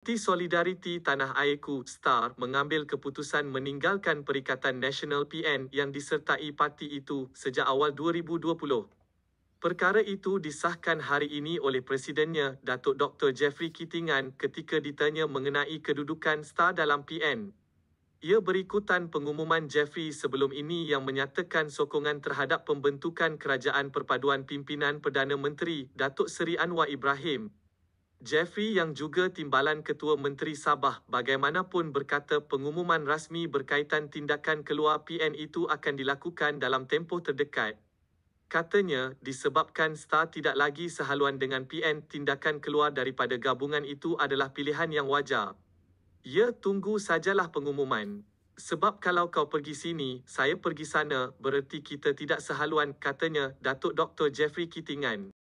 Di Solidarity Tanah Airku, STAR mengambil keputusan meninggalkan Perikatan Nasional PN yang disertai parti itu sejak awal 2020. Perkara itu disahkan hari ini oleh Presidennya, Datuk Dr. Jeffrey Kitingan ketika ditanya mengenai kedudukan STAR dalam PN. Ia berikutan pengumuman Jeffrey sebelum ini yang menyatakan sokongan terhadap pembentukan Kerajaan Perpaduan Pimpinan Perdana Menteri, Datuk Seri Anwar Ibrahim, Jeffrey yang juga timbalan Ketua Menteri Sabah bagaimanapun berkata pengumuman rasmi berkaitan tindakan keluar PN itu akan dilakukan dalam tempoh terdekat. Katanya, disebabkan STAR tidak lagi sehaluan dengan PN, tindakan keluar daripada gabungan itu adalah pilihan yang wajar. Ya, tunggu sajalah pengumuman. Sebab kalau kau pergi sini, saya pergi sana, bererti kita tidak sehaluan, katanya Datuk Dr. Jeffrey Kitingan.